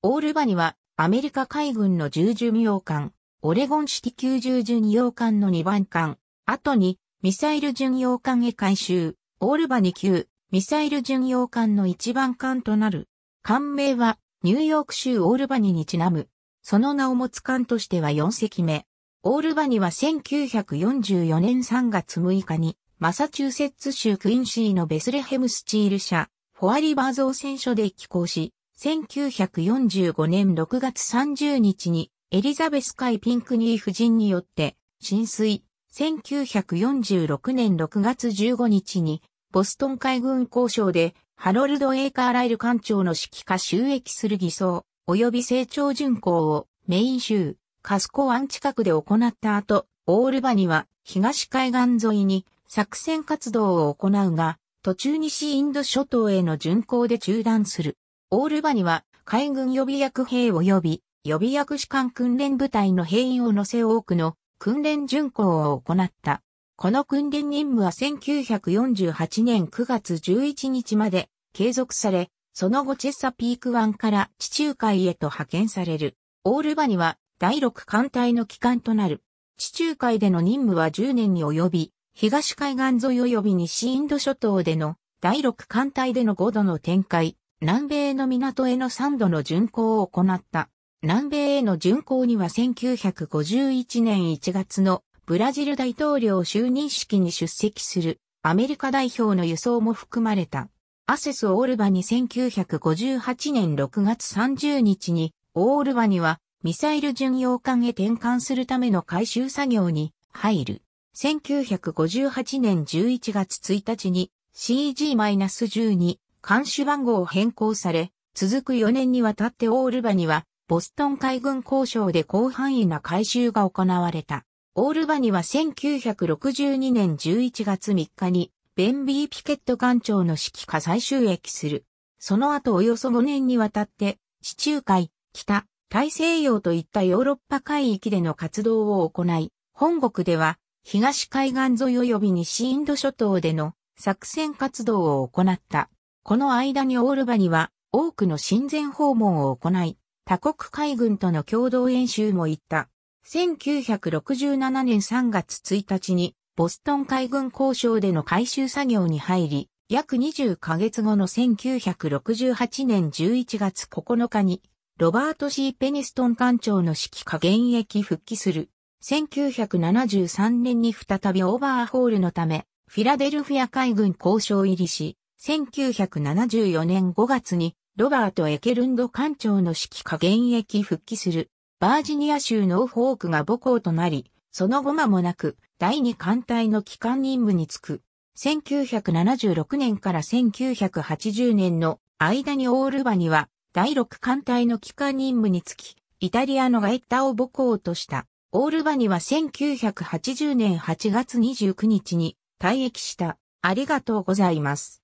オールバニはアメリカ海軍の重巡洋艦、オレゴン式9重巡洋艦の2番艦、後にミサイル巡洋艦へ改修、オールバニ級ミサイル巡洋艦の1番艦となる。艦名はニューヨーク州オールバニにちなむ。その名を持つ艦としては4隻目。オールバニは1944年3月6日にマサチューセッツ州クインシーのベスレヘムスチール社、フォアリバー造船所で寄港し、1945年6月30日にエリザベス海ピンクニー夫人によって浸水。1946年6月15日にボストン海軍交渉でハロルド・エイカーライル艦長の指揮下収益する偽装及び成長巡航をメイン州カスコ湾近くで行った後、オールバニは東海岸沿いに作戦活動を行うが、途中西インド諸島への巡航で中断する。オールバニは海軍予備役兵及び予備役士官訓練部隊の兵員を乗せ多くの訓練巡行を行った。この訓練任務は1948年9月11日まで継続され、その後チェッサピーク湾から地中海へと派遣される。オールバニは第6艦隊の機関となる。地中海での任務は10年に及び、東海岸沿い及び西インド諸島での第6艦隊での5度の展開、南米の港への3度の巡航を行った。南米への巡航には1951年1月のブラジル大統領就任式に出席するアメリカ代表の輸送も含まれた。アセス・オールバに1958年6月30日にオールバにはミサイル巡洋艦へ転換するための回収作業に入る。1958年11月1日に CG-12 監視番号を変更され、続く4年にわたってオールバニは、ボストン海軍交渉で広範囲な改修が行われた。オールバニは1962年11月3日に、ベンビー・ピケット艦長の指揮下再収益する。その後およそ5年にわたって、地中海、北、大西洋といったヨーロッパ海域での活動を行い、本国では東海岸沿い及び西インド諸島での作戦活動を行った。この間にオールバには多くの親善訪問を行い、他国海軍との共同演習も行った。1967年3月1日にボストン海軍交渉での回収作業に入り、約20ヶ月後の1968年11月9日に、ロバート・ C・ ペニストン艦長の指揮下現役復帰する。1973年に再びオーバーホールのため、フィラデルフィア海軍交渉入りし、1974年5月にロバート・エケルンド艦長の指揮下現役復帰するバージニア州ノーフォークが母校となり、その後間もなく第二艦隊の機関任務に就く。1976年から1980年の間にオールバには第6艦隊の機関任務につき、イタリアのガエッタを母校とした。オールバには1980年8月29日に退役した。ありがとうございます。